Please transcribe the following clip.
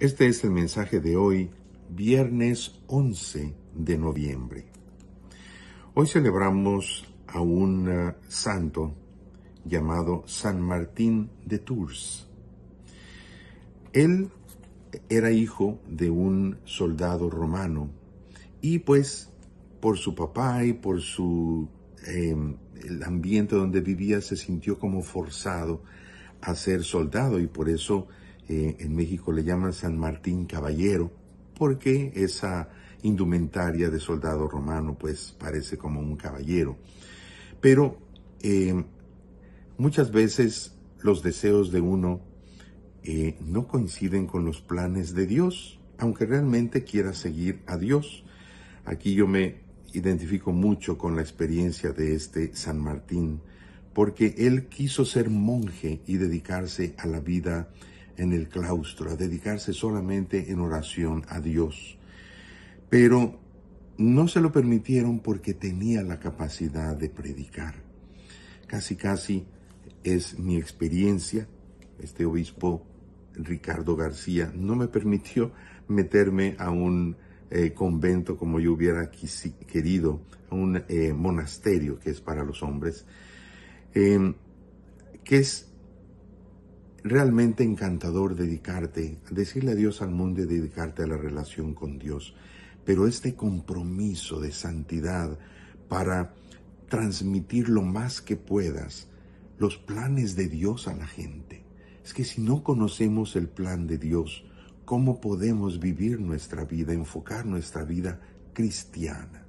Este es el mensaje de hoy, viernes 11 de noviembre. Hoy celebramos a un eh, santo llamado San Martín de Tours. Él era hijo de un soldado romano y pues por su papá y por su em, el ambiente donde vivía se sintió como forzado a ser soldado y por eso eh, en México le llaman San Martín Caballero, porque esa indumentaria de soldado romano pues parece como un caballero. Pero eh, muchas veces los deseos de uno eh, no coinciden con los planes de Dios, aunque realmente quiera seguir a Dios. Aquí yo me identifico mucho con la experiencia de este San Martín, porque él quiso ser monje y dedicarse a la vida en el claustro, a dedicarse solamente en oración a Dios. Pero no se lo permitieron porque tenía la capacidad de predicar. Casi, casi es mi experiencia. Este obispo Ricardo García no me permitió meterme a un eh, convento como yo hubiera querido, a un eh, monasterio que es para los hombres, eh, que es realmente encantador dedicarte, decirle adiós al mundo y dedicarte a la relación con Dios. Pero este compromiso de santidad para transmitir lo más que puedas los planes de Dios a la gente. Es que si no conocemos el plan de Dios, ¿cómo podemos vivir nuestra vida, enfocar nuestra vida cristiana?